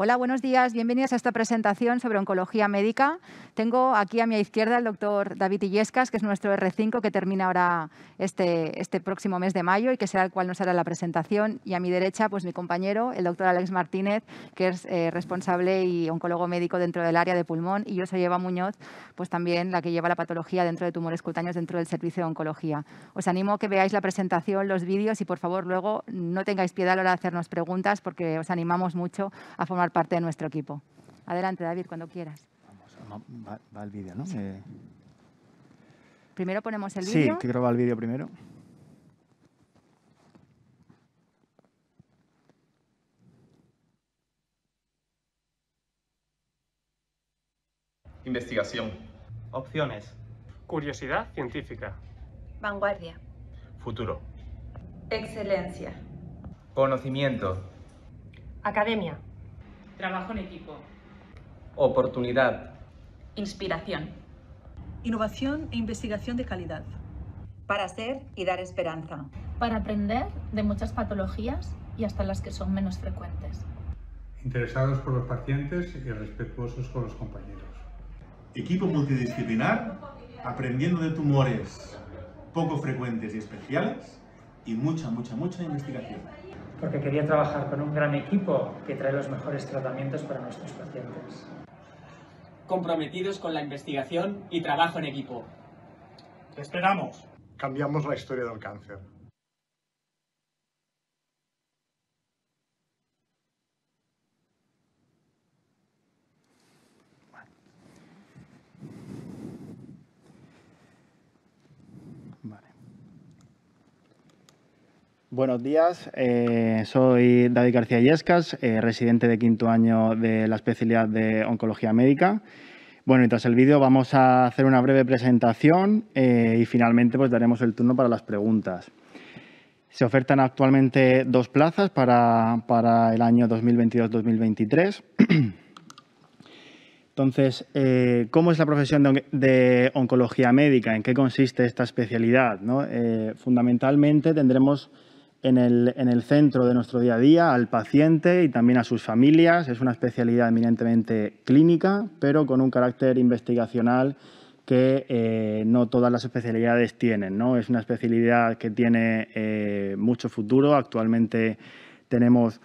Hola, buenos días. Bienvenidos a esta presentación sobre oncología médica. Tengo aquí a mi izquierda el doctor David Illescas, que es nuestro R5, que termina ahora este, este próximo mes de mayo y que será el cual nos hará la presentación. Y a mi derecha, pues mi compañero, el doctor Alex Martínez, que es eh, responsable y oncólogo médico dentro del área de pulmón. Y yo soy Eva Muñoz, pues también la que lleva la patología dentro de tumores cutáneos dentro del servicio de oncología. Os animo que veáis la presentación, los vídeos y por favor luego no tengáis piedad a la hora de hacernos preguntas porque os animamos mucho a formar parte de nuestro equipo. Adelante, David, cuando quieras. Vamos, va, el vídeo, ¿no? Eh. Primero ponemos el vídeo. Sí, creo que va el vídeo primero. Investigación. Opciones. Curiosidad científica. Vanguardia. Futuro. Excelencia. Conocimiento. Academia. Trabajo en equipo. Oportunidad. Inspiración. Innovación e investigación de calidad. Para hacer y dar esperanza. Para aprender de muchas patologías y hasta las que son menos frecuentes. Interesados por los pacientes y respetuosos con los compañeros. Equipo multidisciplinar, aprendiendo de tumores poco frecuentes y especiales y mucha, mucha, mucha investigación porque quería trabajar con un gran equipo que trae los mejores tratamientos para nuestros pacientes. Comprometidos con la investigación y trabajo en equipo. Te esperamos. Cambiamos la historia del cáncer. Buenos días, eh, soy David García Yescas, eh, residente de quinto año de la especialidad de Oncología Médica. Bueno, y tras el vídeo vamos a hacer una breve presentación eh, y finalmente pues daremos el turno para las preguntas. Se ofertan actualmente dos plazas para, el año 2022-2023. Entonces, ¿cómo es la profesión de, oncología médica? ¿En qué consiste esta especialidad? fundamentalmente tendremos en el, centro de nuestro día a día, al paciente y también a sus familias. Es una especialidad eminentemente clínica, pero con un carácter investigacional que eh, no todas las especialidades tienen. ¿no? Es una especialidad que tiene eh, mucho futuro. Actualmente tenemos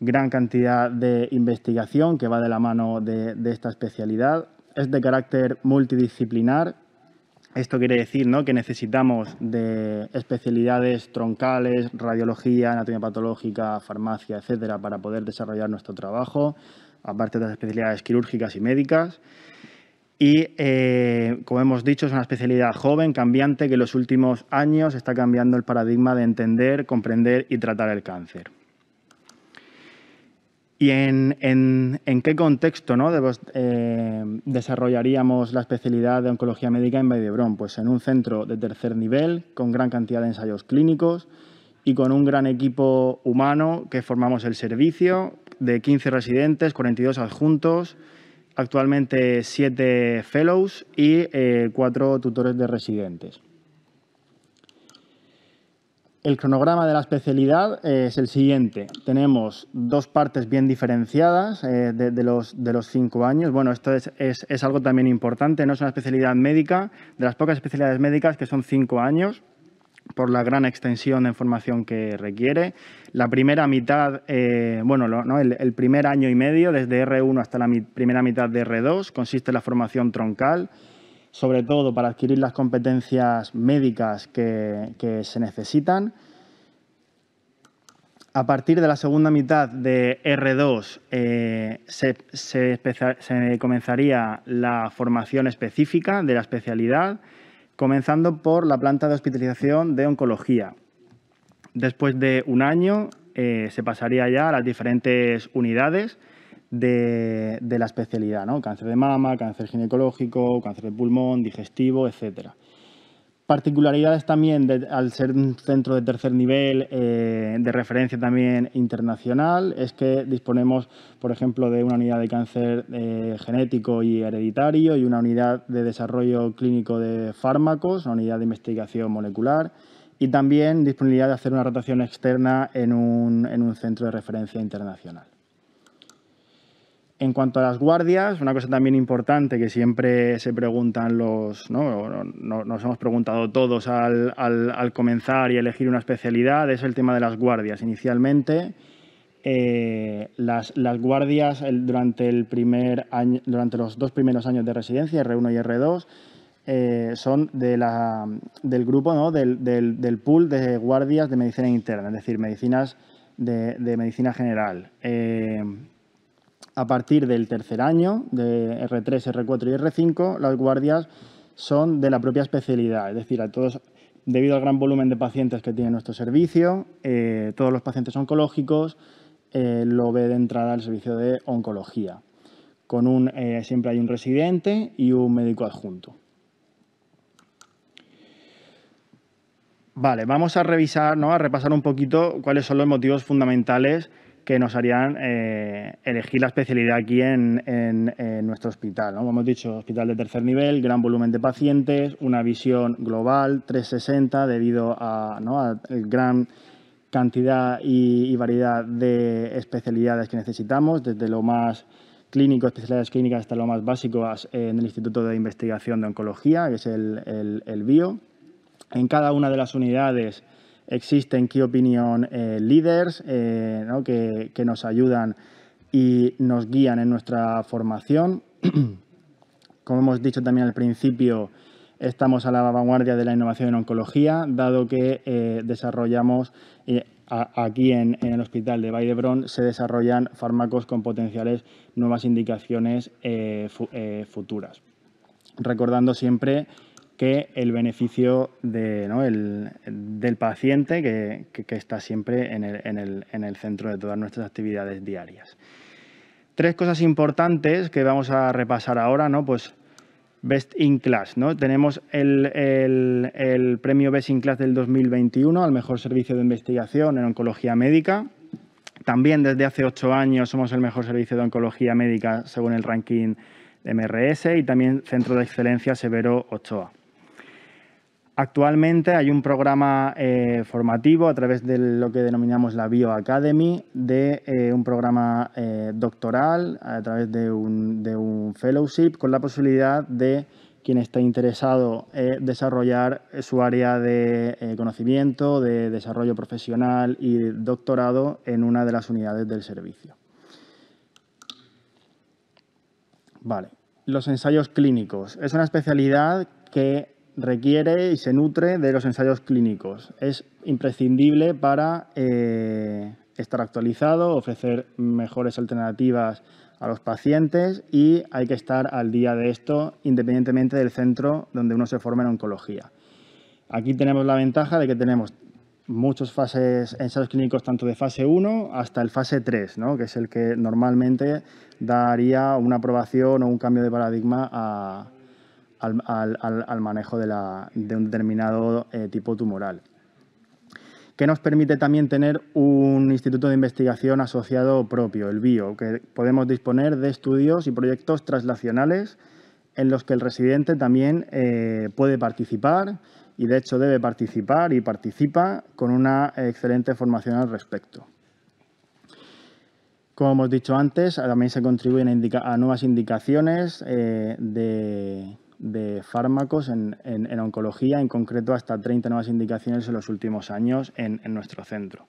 gran cantidad de investigación que va de la mano de esta especialidad. Es de carácter multidisciplinar esto quiere decir ¿no? que necesitamos de especialidades troncales, radiología, anatomía patológica, farmacia, etcétera, para poder desarrollar nuestro trabajo, aparte de las especialidades quirúrgicas y médicas. Y, eh, como hemos dicho, es una especialidad joven, cambiante, que en los últimos años está cambiando el paradigma de entender, comprender y tratar el cáncer. ¿Y en, qué contexto ¿no? Eh, desarrollaríamos la especialidad de oncología médica en Vallebrón? Pues en un centro de tercer nivel, con gran cantidad de ensayos clínicos y con un gran equipo humano que formamos el servicio de 15 residentes, 42 adjuntos, actualmente 7 fellows y eh, cuatro 4 tutores de residentes. El cronograma de la especialidad eh, es el siguiente. Tenemos dos partes bien diferenciadas eh, de, los, cinco años. Bueno, esto es, algo también importante. No es una especialidad médica, de las pocas especialidades médicas que son cinco años por la gran extensión de formación que requiere. La primera mitad, eh, bueno, el, primer año y medio, desde R1 hasta la primera mitad de R2, consiste en la formación troncal sobre todo para adquirir las competencias médicas que, se necesitan. A partir de la segunda mitad de R2 eh, se, comenzaría la formación específica de la especialidad, comenzando por la planta de hospitalización de oncología. Después de un año eh, se pasaría ya a las diferentes unidades de, la especialidad, ¿no? Cáncer de mama, cáncer ginecológico, cáncer de pulmón, digestivo, etc. particularidades también al ser un centro de tercer nivel eh, de referencia también internacional es que disponemos, por ejemplo, de una unidad de cáncer eh, genético y hereditario y una unidad de desarrollo clínico de fármacos, una unidad de investigación molecular y también disponibilidad de hacer una rotación externa en un centro de referencia internacional. En cuanto a las guardias, una cosa también importante que siempre se preguntan los, ¿no? nos hemos preguntado todos al, comenzar y elegir una especialidad, es el tema de las guardias. Inicialmente, eh, las, guardias durante, el primer año, durante los dos primeros años de residencia, R1 y R2, eh, son del grupo, ¿no? del, pool de guardias de medicina interna, es decir, medicinas de, medicina general. Eh, a partir del tercer año, de R3, R4 y R5, las guardias son de la propia especialidad, es decir, todos, debido al gran volumen de pacientes que tiene nuestro servicio, eh, todos los pacientes oncológicos eh, lo ve de entrada al servicio de oncología. Con un, eh, siempre hay un residente y un médico adjunto. Vale, vamos a revisar, ¿no? a repasar un poquito cuáles son los motivos fundamentales que nos harían eh, elegir la especialidad aquí en, nuestro hospital. ¿no? Como hemos dicho, hospital de tercer nivel, gran volumen de pacientes, una visión global 360 debido a, ¿no? gran cantidad y, variedad de especialidades que necesitamos, desde lo más clínico, especialidades clínicas, hasta lo más básico en el Instituto de Investigación de Oncología, que es el BIO. En cada una de las unidades ¿Existen Key Opinion eh, líderes eh, que, nos ayudan y nos guían en nuestra formación. Como hemos dicho también al principio, estamos a la vanguardia de la innovación en oncología, dado que eh, desarrollamos eh, aquí en, el hospital de Baidebron se desarrollan fármacos con potenciales nuevas indicaciones futuras. Recordando siempre que el beneficio del paciente que, está siempre en el, centro de todas nuestras actividades diarias. Tres cosas importantes que vamos a repasar ahora, ¿no? Pues Best in Class, ¿no? Tenemos el, premio Best in Class del 2021 al mejor servicio de investigación en oncología médica. También desde hace ocho años somos el mejor servicio de oncología médica según el ranking MRS y también Centro de Excelencia Severo Ochoa. Actualmente hay un programa eh, formativo a través de lo que denominamos la BioAcademy, de eh, un programa eh, doctoral a través de un, fellowship con la posibilidad de quien está interesado desarrollar su área de conocimiento, de desarrollo profesional y doctorado en una de las unidades del servicio. Vale, los ensayos clínicos. Es una especialidad que requiere y se nutre de los ensayos clínicos. Es imprescindible para eh, estar actualizado, ofrecer mejores alternativas a los pacientes y hay que estar al día de esto independientemente del centro donde uno se forma en oncología. Aquí tenemos la ventaja de que tenemos muchos fases, ensayos clínicos tanto de fase 1 hasta el fase 3, ¿no? que es el que normalmente daría una aprobación o un cambio de paradigma a, al, manejo de, un determinado eh, tipo tumoral que nos permite también tener un instituto de investigación asociado propio, el BIO, que podemos disponer de estudios y proyectos traslacionales en los que el residente también eh, puede participar y de hecho debe participar y participa con una excelente formación al respecto. Como hemos dicho antes, también se contribuyen a, nuevas indicaciones eh, de, de fármacos en, oncología, en concreto hasta 30 nuevas indicaciones en los últimos años en, nuestro centro.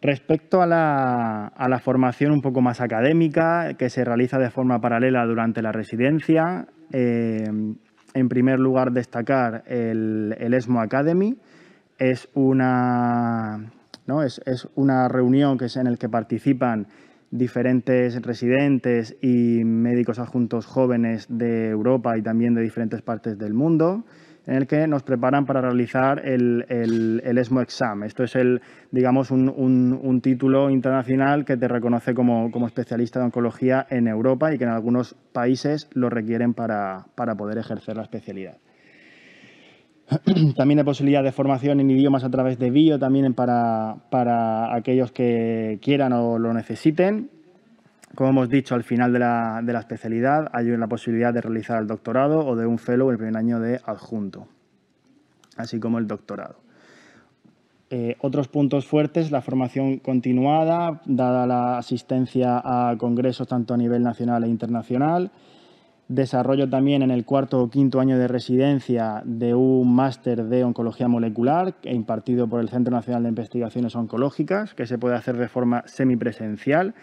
Respecto a la, formación un poco más académica, que se realiza de forma paralela durante la residencia, eh, en primer lugar destacar el, ESMO Academy, es una, es, es una reunión que es en la que participan diferentes residentes y médicos adjuntos jóvenes de Europa y también de diferentes partes del mundo, en el que nos preparan para realizar el, el, ESMO Exam. Esto es el, digamos, un, título internacional que te reconoce como, especialista de oncología en Europa y que en algunos países lo requieren para poder ejercer la especialidad. También hay posibilidad de formación en idiomas a través de BIO, también para, aquellos que quieran o lo necesiten. Como hemos dicho, al final de la, de la, especialidad hay la posibilidad de realizar el doctorado o de un fellow el primer año de adjunto, así como el doctorado. Eh, otros puntos fuertes, la formación continuada, dada la asistencia a congresos tanto a nivel nacional e internacional, desarrollo también en el cuarto o quinto año de residencia de un máster de oncología molecular impartido por el Centro Nacional de Investigaciones Oncológicas, que se puede hacer de forma semipresencial,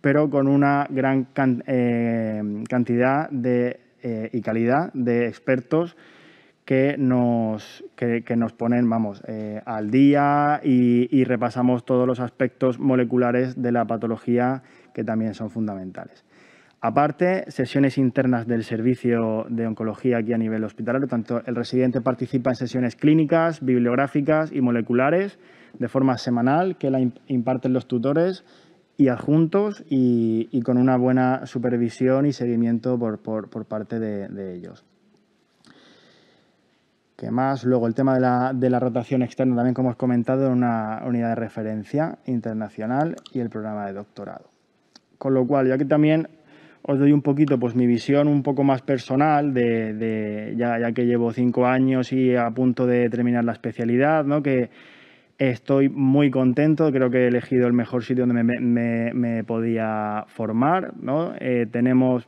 pero con una gran eh, cantidad de, eh, y calidad de expertos que nos, nos ponen vamos, eh, al día y repasamos todos los aspectos moleculares de la patología que también son fundamentales. Aparte, sesiones internas del servicio de oncología aquí a nivel hospitalario, tanto el residente participa en sesiones clínicas, bibliográficas y moleculares de forma semanal que la imparten los tutores y adjuntos y, con una buena supervisión y seguimiento por, parte de, ellos. ¿Qué más? Luego el tema de la, rotación externa, también como os he comentado, una unidad de referencia internacional y el programa de doctorado. Con lo cual, yo aquí también os doy un poquito pues mi visión un poco más personal de, ya, que llevo cinco años y a punto de terminar la especialidad, Que estoy muy contento, creo que he elegido el mejor sitio donde me, podía formar, ¿no? Eh, tenemos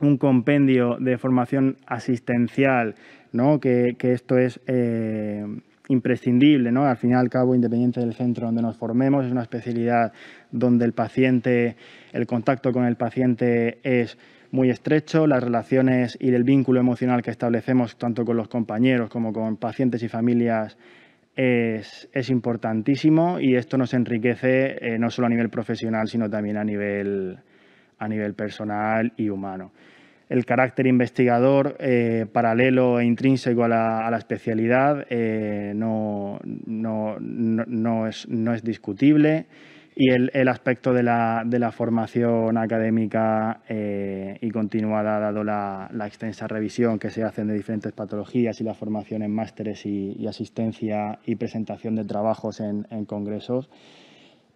un compendio de formación asistencial, ¿no? Que, esto es eh, imprescindible, ¿no? Al fin y al cabo, independiente del centro donde nos formemos, es una especialidad donde el paciente, el contacto con el paciente es muy estrecho, las relaciones y el vínculo emocional que establecemos tanto con los compañeros como con pacientes y familias es, es importantísimo y esto nos enriquece eh, no solo a nivel profesional, sino también a a nivel personal y humano el carácter investigador eh, paralelo e intrínseco a la, especialidad eh, no, es, discutible y el, aspecto de la, formación académica eh, y continuada, dado la, extensa revisión que se hace de diferentes patologías y la formación en másteres y, asistencia y presentación de trabajos en, congresos.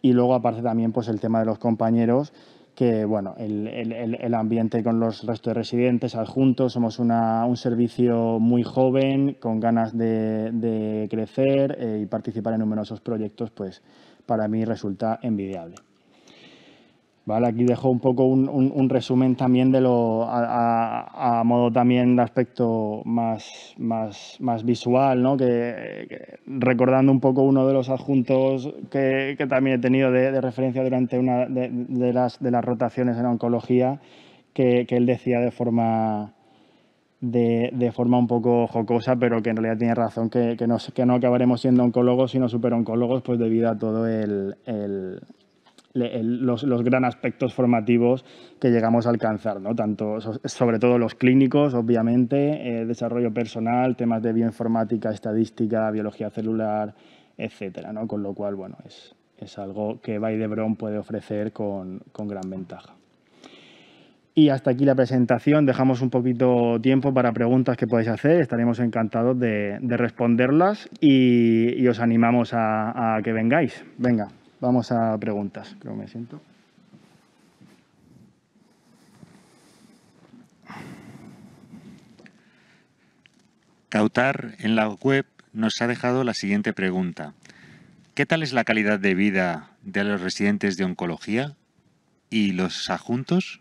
Y luego aparece también pues, el tema de los compañeros, que bueno, el, el, ambiente con los restos de residentes, adjuntos, somos una, un servicio muy joven, con ganas de, crecer eh, y participar en numerosos proyectos, pues para mí resulta envidiable. Vale, aquí dejo un poco un, resumen también de lo a, modo también de aspecto más, más, visual, ¿no? que, recordando un poco uno de los adjuntos que, también he tenido de, referencia durante una de, las, de las rotaciones en oncología, que, él decía de forma, de, forma un poco jocosa, pero que en realidad tiene razón, que, no acabaremos siendo oncólogos, sino superoncólogos, pues debido a todo el los, gran aspectos formativos que llegamos a alcanzar, ¿no? Tanto, sobre todo los clínicos, obviamente, eh, desarrollo personal, temas de bioinformática, estadística, biología celular, etcétera, ¿no? Con lo cual, bueno, es, algo que Baidebron puede ofrecer con, gran ventaja. Y hasta aquí la presentación. Dejamos un poquito tiempo para preguntas que podéis hacer. Estaremos encantados de, responderlas y, os animamos a que vengáis. Venga vamos a preguntas. Creo que me siento. Cautar en la web nos ha dejado la siguiente pregunta. ¿Qué tal es la calidad de vida de los residentes de oncología y los adjuntos?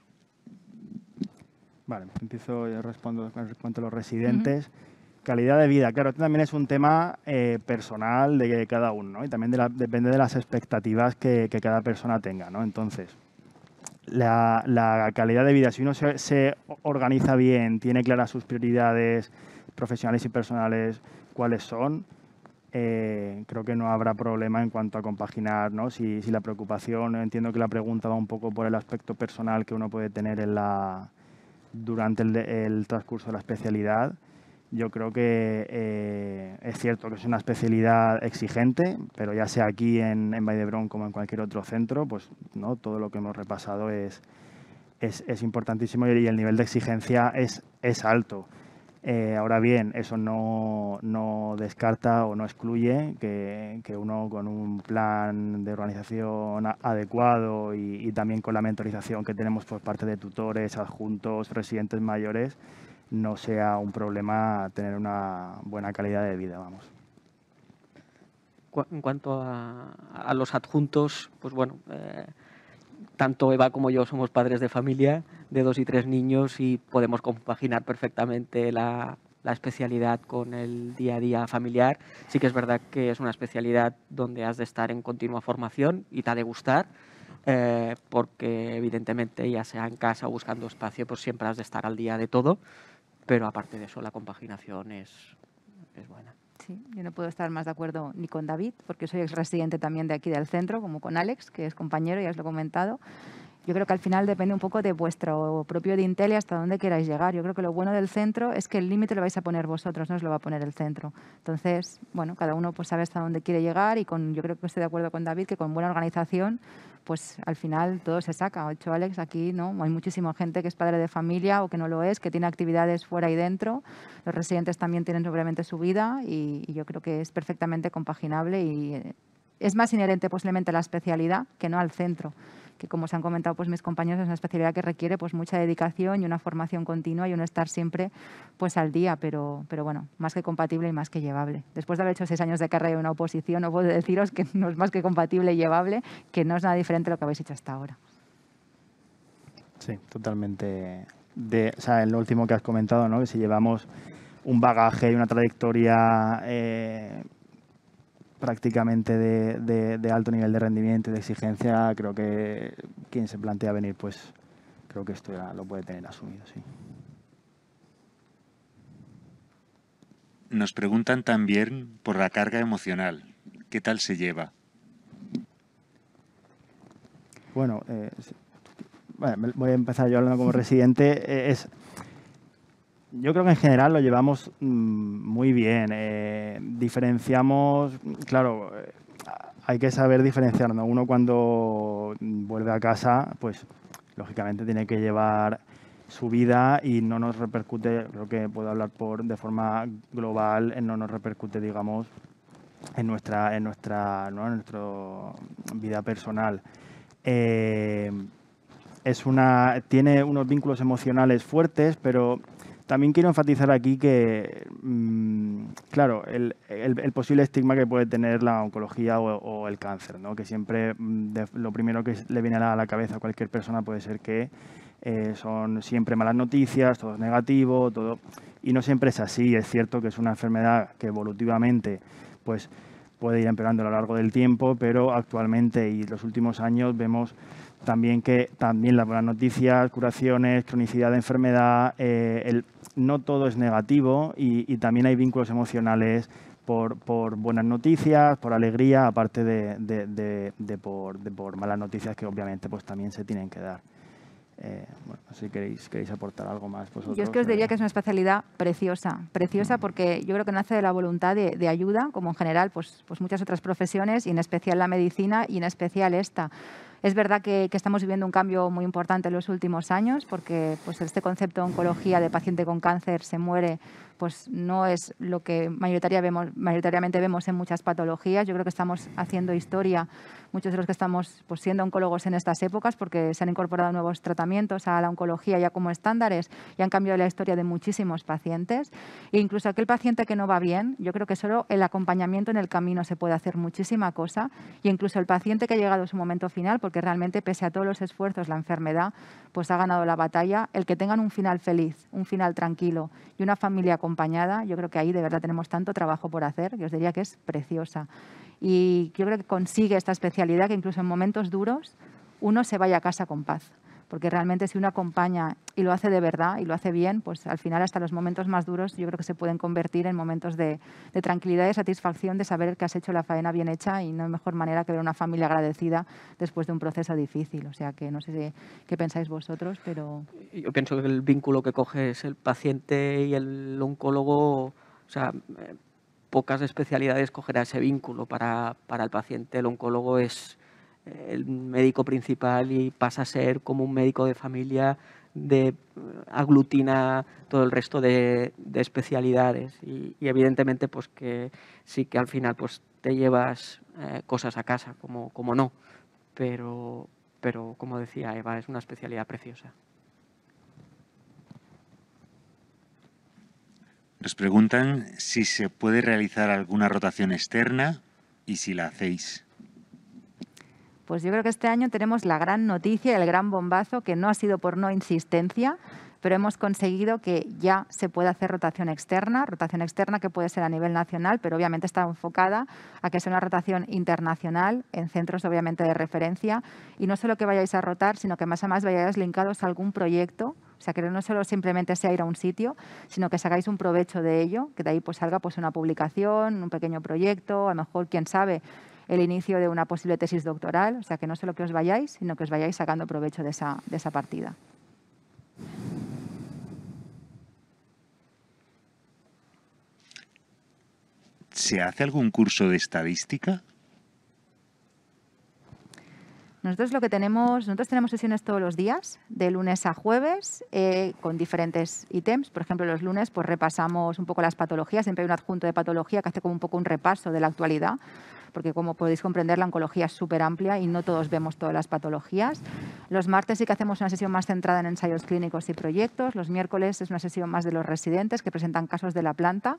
Vale, empiezo y eh, respondo en cuanto a los residentes. Calidad de vida, claro, también es un tema eh, personal de cada uno, Y también depende de las expectativas que, cada persona tenga, ¿no? Entonces, la, calidad de vida, si uno se, organiza bien, tiene claras sus prioridades profesionales y personales, cuáles son, eh, creo que no habrá problema en cuanto a compaginar, ¿no? Si, la preocupación, entiendo que la pregunta va un poco por el aspecto personal que uno puede tener en la, durante el transcurso de la especialidad, yo creo que eh, es cierto que es una especialidad exigente, pero ya sea aquí en, en como en cualquier otro centro, pues no todo lo que hemos repasado es, es, importantísimo y el nivel de exigencia es, es alto. Eh, ahora bien, eso no, descarta o no excluye que, uno con un plan de organización adecuado y también con la mentorización que tenemos por parte de tutores, adjuntos, residentes mayores, no sea un problema tener una buena calidad de vida, vamos. En cuanto a, los adjuntos, pues bueno, eh, tanto Eva como yo somos padres de familia de dos y tres niños y podemos compaginar perfectamente la, especialidad con el día a día familiar. Sí que es verdad que es una especialidad donde has de estar en continua formación y te ha de gustar, eh, porque evidentemente ya sea en casa buscando espacio, pues siempre has de estar al día de todo pero aparte de eso, la compaginación es, es buena. Sí, yo no puedo estar más de acuerdo ni con David, porque soy ex residente también de aquí del centro, como con Alex, que es compañero, ya os lo he comentado yo creo que al final depende un poco de vuestro propio dintel y hasta dónde queráis llegar. Yo creo que lo bueno del centro es que el límite lo vais a poner vosotros, no os lo va a poner el centro. Entonces, bueno, cada uno pues sabe hasta dónde quiere llegar y con, yo creo que estoy de acuerdo con David que con buena organización pues al final todo se saca. Ocho, Alex, aquí no hay muchísima gente que es padre de familia o que no lo es, que tiene actividades fuera y dentro. Los residentes también tienen su vida y, y yo creo que es perfectamente compaginable y eh, es más inherente posiblemente a la especialidad que no al centro que como se han comentado pues mis compañeros es una especialidad que requiere pues mucha dedicación y una formación continua y un estar siempre pues al día, pero, pero bueno, más que compatible y más que llevable. Después de haber hecho seis años de carrera en una oposición, no puedo deciros que no es más que compatible y llevable, que no es nada diferente a lo que habéis hecho hasta ahora. Sí, totalmente. De, o sea, en lo último que has comentado, que si llevamos un bagaje y una trayectoria eh, prácticamente de, alto nivel de rendimiento y de exigencia, creo que quien se plantea venir, pues creo que esto ya lo puede tener asumido, sí. Nos preguntan también por la carga emocional. ¿Qué tal se lleva? Bueno, eh, voy a empezar yo hablando como residente. Eh, es yo creo que en general lo llevamos mm, muy bien. Eh, diferenciamos, claro, eh, hay que saber diferenciarnos. Uno cuando vuelve a casa, pues lógicamente tiene que llevar su vida y no nos repercute, creo que puedo hablar por de forma global, no nos repercute, digamos, en nuestra, en nuestra, nuestra vida personal. Eh, es una, tiene unos vínculos emocionales fuertes, pero también quiero enfatizar aquí que, mm, claro, el, posible estigma que puede tener la oncología o, el cáncer, ¿no? que siempre mm, lo primero que le viene a la cabeza a cualquier persona puede ser que eh, son siempre malas noticias, todo es negativo, todo... Y no siempre es así, es cierto que es una enfermedad que evolutivamente pues, puede ir empeorando a lo largo del tiempo, pero actualmente y los últimos años vemos también, que, también las buenas noticias, curaciones, cronicidad de enfermedad, eh, el, no todo es negativo y, también hay vínculos emocionales por, por, buenas noticias, por alegría, aparte de, de, de, por, malas noticias que obviamente pues también se tienen que dar. Eh, si queréis, queréis aportar algo más. yo es que os diría eh. que es una especialidad preciosa, preciosa mm. porque yo creo que nace de la voluntad de, ayuda, como en general pues, pues muchas otras profesiones y en especial la medicina y en especial esta. Es verdad que, estamos viviendo un cambio muy importante en los últimos años porque pues, este concepto de oncología de paciente con cáncer se muere pues no es lo que vemos, mayoritariamente vemos en muchas patologías. Yo creo que estamos haciendo historia, muchos de los que estamos pues, siendo oncólogos en estas épocas, porque se han incorporado nuevos tratamientos a la oncología ya como estándares y han cambiado la historia de muchísimos pacientes. E incluso aquel paciente que no va bien, yo creo que solo el acompañamiento en el camino se puede hacer muchísima cosa. incluso el paciente que ha llegado a su momento final, que realmente, pese a todos los esfuerzos, la enfermedad pues ha ganado la batalla. El que tengan un final feliz, un final tranquilo y una familia acompañada, yo creo que ahí de verdad tenemos tanto trabajo por hacer que os diría que es preciosa. Y yo creo que consigue esta especialidad que incluso en momentos duros uno se vaya a casa con paz porque realmente si uno acompaña y lo hace de verdad y lo hace bien, pues al final hasta los momentos más duros yo creo que se pueden convertir en momentos de, tranquilidad y satisfacción de saber que has hecho la faena bien hecha y no hay mejor manera que ver una familia agradecida después de un proceso difícil. O sea que no sé qué pensáis vosotros, pero... Yo pienso que el vínculo que coge es el paciente y el oncólogo, o sea, eh, pocas especialidades cogerá ese vínculo para el paciente. El oncólogo es el médico principal y pasa a ser como un médico de familia de eh, aglutina todo el resto de, especialidades y, evidentemente pues que sí que al final pues te llevas eh, cosas a casa como, como no pero pero como decía Eva es una especialidad preciosa Nos preguntan si se puede realizar alguna rotación externa y si la hacéis. Pues yo creo que este año tenemos la gran noticia, el gran bombazo, que no ha sido por no insistencia, pero hemos conseguido que ya se pueda hacer rotación externa, rotación externa que puede ser a nivel nacional, pero obviamente está enfocada a que sea una rotación internacional en centros obviamente de referencia y no solo que vayáis a rotar, sino que más a más vayáis linkados a algún proyecto o sea, que no solo simplemente sea ir a un sitio, sino que sacáis un provecho de ello, que de ahí pues salga pues una publicación, un pequeño proyecto, a lo mejor, quién sabe, el inicio de una posible tesis doctoral, o sea que no solo que os vayáis, sino que os vayáis sacando provecho de esa, partida. ¿Se hace algún curso de estadística? Nosotros lo que tenemos, nosotros tenemos sesiones todos los días, de lunes a jueves, eh, con diferentes ítems. Por ejemplo, los lunes pues repasamos un poco las patologías, siempre hay un adjunto de patología que hace como un poco un repaso de la actualidad porque como podéis comprender la oncología es súper amplia y no todos vemos todas las patologías. Los martes sí que hacemos una sesión más centrada en ensayos clínicos y proyectos. Los miércoles es una sesión más de los residentes que presentan casos de la planta.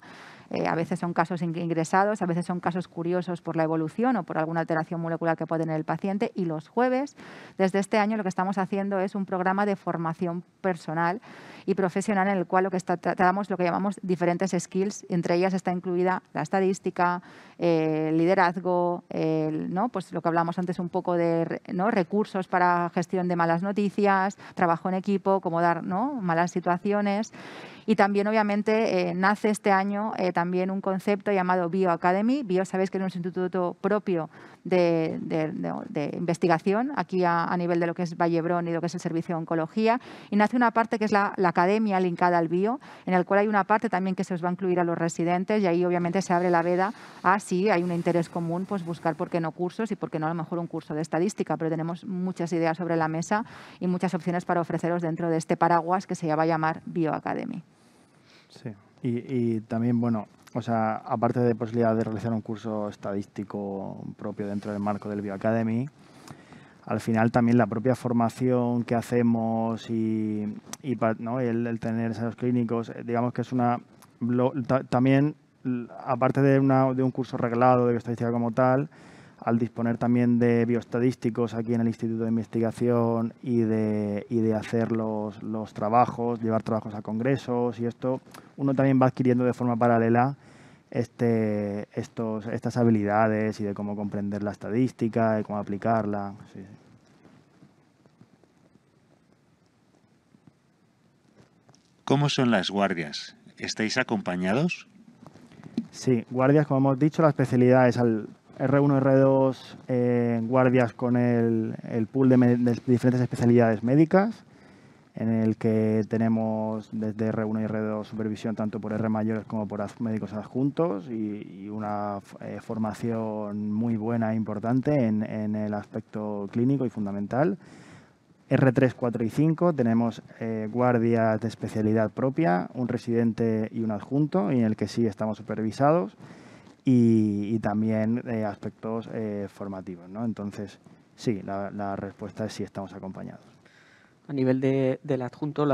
Eh, a veces son casos ingresados, a veces son casos curiosos por la evolución o por alguna alteración molecular que puede tener el paciente. Y los jueves, desde este año, lo que estamos haciendo es un programa de formación personal y profesional en el cual lo que está, tratamos lo que llamamos diferentes skills. Entre ellas está incluida la estadística, eh, el liderazgo, ¿no? pues lo que hablamos antes un poco de ¿no? recursos para gestión de malas noticias, trabajo en equipo, cómo dar ¿no? malas situaciones. Y también, obviamente, eh, nace este año eh, también un concepto llamado Bioacademy. Bio, sabéis que es un instituto propio de, de, investigación aquí a, nivel de lo que es Vallebrón y lo que es el servicio de oncología. Y nace una parte que es la academia linkada al bio, en el cual hay una parte también que se os va a incluir a los residentes y ahí obviamente se abre la veda a si hay un interés común, pues buscar por qué no cursos y por qué no a lo mejor un curso de estadística, pero tenemos muchas ideas sobre la mesa y muchas opciones para ofreceros dentro de este paraguas que se va a llamar Bioacademy. Sí, y, y también, bueno, o sea, aparte de posibilidad de realizar un curso estadístico propio dentro del marco del Bioacademy, al final también la propia formación que hacemos y, ¿no? el, tener esos clínicos, eh, digamos que es una... también, aparte de, de un curso reglado de estadística como tal, al disponer también de bioestadísticos aquí en el Instituto de Investigación y de, de hacer los, los, trabajos, llevar trabajos a congresos y esto, uno también va adquiriendo de forma paralela este, estas habilidades y de cómo comprender la estadística y cómo aplicarla. ¿Cómo son las guardias? ¿Estáis acompañados? Sí, guardias, como hemos dicho, la especialidad es al R1, R2, eh, guardias con el, pool de diferentes especialidades médicas en el que tenemos desde R1 y R2 supervisión tanto por R mayores como por médicos adjuntos y, una eh, formación muy buena e importante en, el aspecto clínico y fundamental. R3, 4 y 5 tenemos eh, guardias de especialidad propia, un residente y un adjunto, en el que sí estamos supervisados y, también eh, aspectos formativos. Entonces, sí, la respuesta es sí estamos acompañados a nivel del adjunto,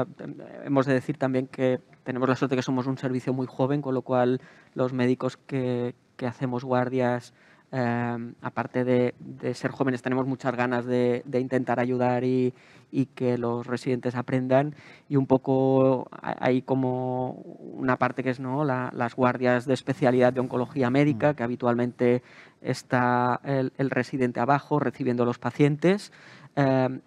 hemos de decir también que tenemos la suerte que somos un servicio muy joven, con lo cual los médicos que, que hacemos guardias, em, aparte de, de, ser jóvenes, tenemos muchas ganas de, de intentar ayudar y, y, que los residentes aprendan. Y un poco hay como una parte que es ¿no? las guardias de especialidad de oncología médica, mm. que habitualmente está el, residente abajo recibiendo los pacientes. Eh,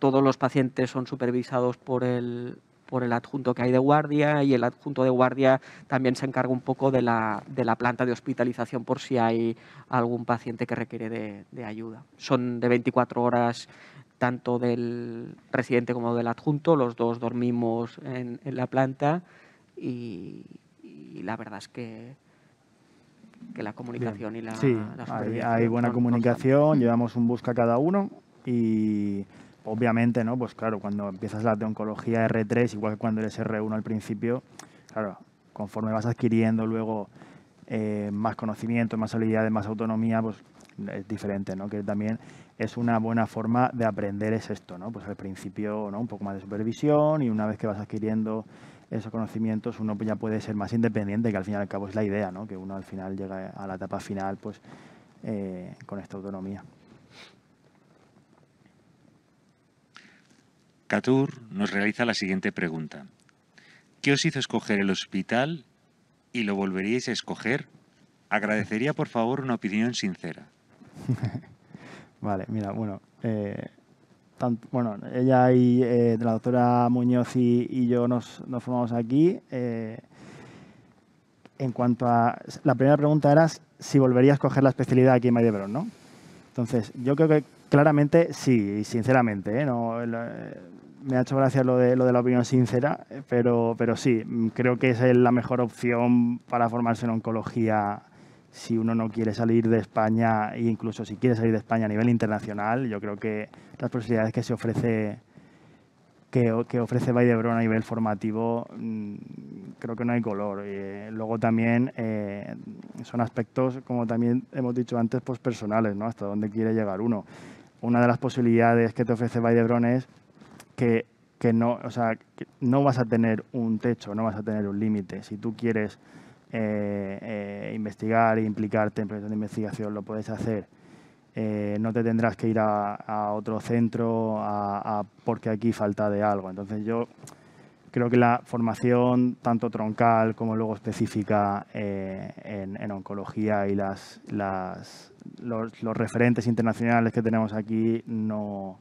todos los pacientes son supervisados por el, por el adjunto que hay de guardia y el adjunto de guardia también se encarga un poco de la, de la planta de hospitalización por si hay algún paciente que requiere de, ayuda. Son de 24 horas tanto del residente como del adjunto, los dos dormimos en, la planta y, la verdad es que, que la comunicación y la, sí, hay, buena comunicación, llevamos un busca cada uno y obviamente, ¿no? Pues claro, cuando empiezas la de oncología R3, igual que cuando eres R1 al principio, claro, conforme vas adquiriendo luego eh, más conocimiento, más habilidades, más autonomía, pues es diferente, ¿no? Que también es una buena forma de aprender es esto, ¿no? Pues al principio, ¿no? Un poco más de supervisión y una vez que vas adquiriendo esos conocimientos uno ya puede ser más independiente, que al fin y al cabo es la idea, ¿no? Que uno al final llega a la etapa final, pues, eh, con esta autonomía. Catur nos realiza la siguiente pregunta. ¿Qué os hizo escoger el hospital y lo volveríais a escoger? Agradecería, por favor, una opinión sincera. vale, mira, bueno, eh, bueno, ella y eh, la doctora Muñoz y, yo nos, formamos aquí. Eh, en cuanto a la primera pregunta era si volvería a escoger la especialidad aquí en Maidebron, ¿no? Entonces, yo creo que Claramente sí, sinceramente. ¿eh? No, eh, me ha hecho gracia lo de, lo de la opinión sincera, pero, pero sí, mm, creo que es la mejor opción para formarse en oncología si uno no quiere salir de España e incluso si quiere salir de España a nivel internacional. Yo creo que las posibilidades que se ofrece que, ofrece a nivel formativo mm, creo que no hay color. Eh, luego también son aspectos, como también hemos dicho antes, pues personales, ¿no? Hasta dónde quiere llegar uno una de las posibilidades que te ofrece Baidebron es que, no, sea, no vas a tener un techo, no vas a tener un límite. Si tú quieres eh, eh, investigar e implicarte en proyectos de investigación, lo puedes hacer. Eh, no te tendrás que ir a, otro centro porque aquí falta de algo. Entonces yo creo que la formación tanto troncal como luego específica eh, en, oncología y los, referentes internacionales que tenemos aquí no,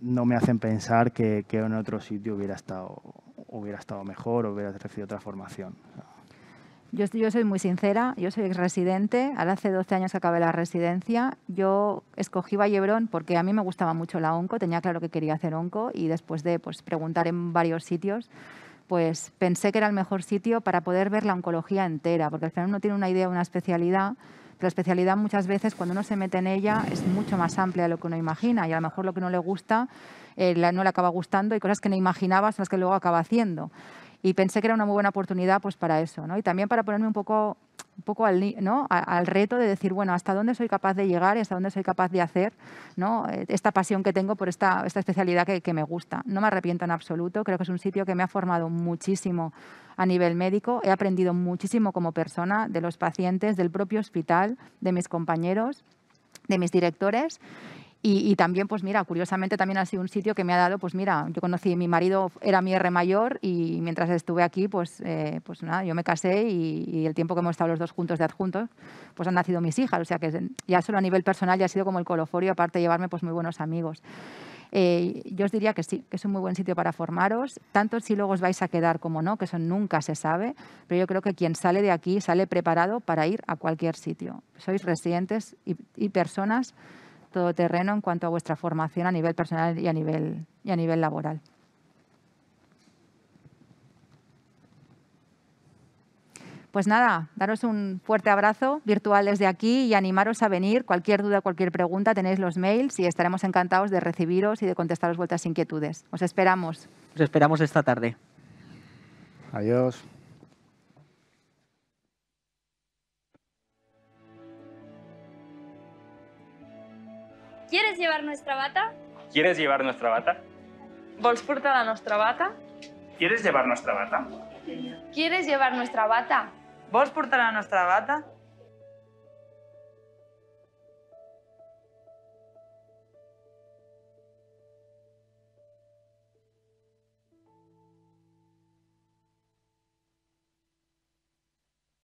me hacen pensar que, en otro sitio hubiera estado, hubiera estado mejor o hubiera recibido otra formación. Yo, soy muy sincera, yo soy ex-residente, ahora hace 12 años que acabé la residencia, yo escogí Vallebrón porque a mí me gustaba mucho la onco, tenía claro que quería hacer onco y después de pues, preguntar en varios sitios, pues pensé que era el mejor sitio para poder ver la oncología entera, porque al final uno tiene una idea, una especialidad, pero la especialidad muchas veces cuando uno se mete en ella es mucho más amplia de lo que uno imagina y a lo mejor lo que no le gusta eh, no le acaba gustando y cosas que no imaginabas son las que luego acaba haciendo y pensé que era una muy buena oportunidad pues, para eso. ¿no? Y también para ponerme un poco, un poco al, al reto de decir, bueno, hasta dónde soy capaz de llegar y hasta dónde soy capaz de hacer ¿no? Eh, esta pasión que tengo por esta, esta especialidad que, que me gusta. No me arrepiento en absoluto, creo que es un sitio que me ha formado muchísimo a nivel médico. He aprendido muchísimo como persona de los pacientes, del propio hospital, de mis compañeros, de mis directores y, también, pues mira, curiosamente también ha sido un sitio que me ha dado, pues mira, yo conocí, mi marido era mi R mayor y mientras estuve aquí, pues, eh, pues nada, yo me casé y, el tiempo que hemos estado los dos juntos de adjuntos, pues han nacido mis hijas. O sea que ya solo a nivel personal ya ha sido como el coloforio, aparte de llevarme pues muy buenos amigos. Eh, yo os diría que sí, que es un muy buen sitio para formaros, tanto si luego os vais a quedar como no, que eso nunca se sabe, pero yo creo que quien sale de aquí sale preparado para ir a cualquier sitio. Sois residentes y, y personas terreno en cuanto a vuestra formación a nivel personal y a nivel, y a nivel laboral. Pues nada, daros un fuerte abrazo virtual desde aquí y animaros a venir. Cualquier duda, cualquier pregunta, tenéis los mails y estaremos encantados de recibiros y de contestaros vuestras inquietudes. Os esperamos. Os esperamos esta tarde. Adiós. ¿Quieres llevar nuestra bata? ¿Quieres llevar nuestra bata? Vols portar la bata? ¿Quieres llevar nuestra bata? ¿Quieres llevar nuestra bata? ¿Vos portar la nuestra bata?